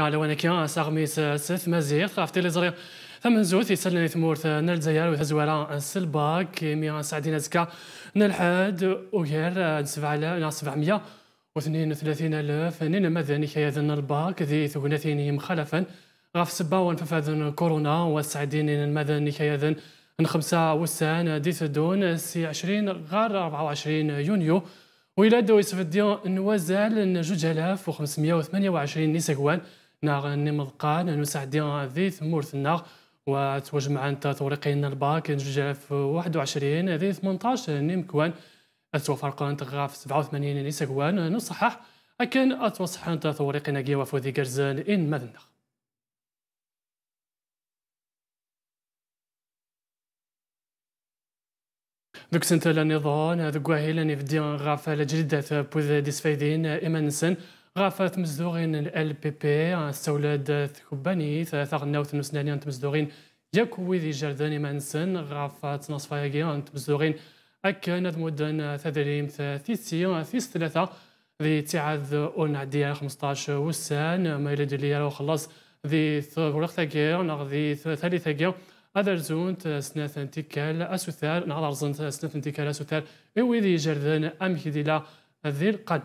على وانا كيان ساغميس سيث مازيغ عفتي لي زريغ ثمن زوث يسلني ثمورت نال الجزائر وثزوارا سلباك مي سعدين ازكا زكا نلحد وغير سبع على سبع 700 وثلاثين ألف نين مذن كي يذن الباك ذي ثقنتين مخالفا غاف سبا ونففاذن كورونا وسعدين المذني كيذن خمسة وسان ديث دون سي عشرين غار أربعة وعشرين يونيو ويلاد ويسفدي نوزال جوج ألاف وخمسمية وثمانية وعشرين نيسكوان ناغ نمضقان نساعدي ذي ثمور ثمورتنا وتوجمع انت طريقين الباك ذي هذه 18 نمكوان اتوفرق انت غاف 87 نسكوان نصحح اكن اتوصح انت طريقين كيوا فوذي كرزان ان مذنا دوك سنت لا دوك واهي لا نفدي غاف على بوذ ديسفايدين ايمان نسن غافات مزدوغين ال بي بي استولاد ثكباني ثلاثة غناوت نسناني تمزدوغين ياك ويدي جرداني مانسن غافات نصفاياكي تمزدوغين أكن هذا مدن تدريم ثيسي ثيس ثلاثة ذي تعاد أون عدي 15 وسان ما يلد لي خلص ذي ثورة كير نغ ذي ثالثة كير هذا زونت سناث انتكال أسوثار نهضر زنت سنة انتكال أسوثار إوي ذي جردان أم كيديلا ذي القدر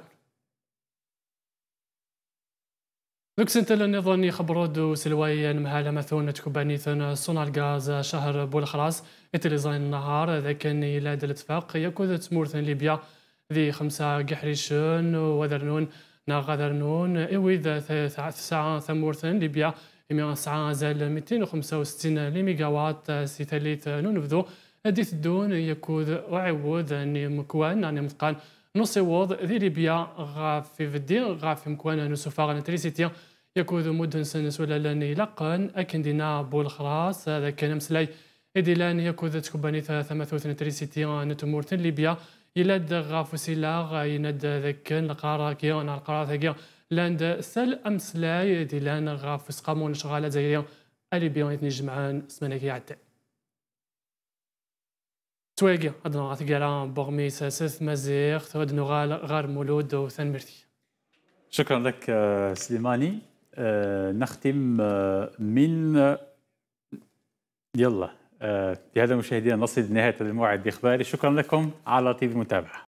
دوك سنتل النظام يخبرود سلويا مهالة مثونة مثون ثنا صنع الغاز شهر بول خلاص اتلزاين النهار ذا كان يلاد الاتفاق يكوذ تمورثن ليبيا ذي خمسة قحريشون وذرنون ناغذرنون إويد ساعة ثمورثن ليبيا إمي ساعة زال 265 لميجاوات سي ثالث ننبذو ادي تدون يكود وعود اني يعني مكوان اني يعني متقان ووض ذي ليبيا غاف فدي غاف مكوان نسوفا يعني غنتريسيتي يكود مدن سنس ولا لاني لقن اكن دينا بول خلاص هذا كان مسلاي إدي لان يكود تكباني مثوث نتريسيتي نتمورت ليبيا يلاد غاف سيلاغ يناد ذاك القارة كي انا القارة ثقيا لاند سال امسلاي دي لان غاف سقامون شغالة زي بيان يتنجمعان جمعان كي يعدي تواقع ادنا نعطيك على بغمي ساسس مزيغ ادنا غار مولود وثان وثنمرتي شكرا لك آه، سليماني آه، نختم آه، من يلا بهذا مشاهدينا نصل لنهايه الموعد الاخباري شكرا لكم على طيب المتابعه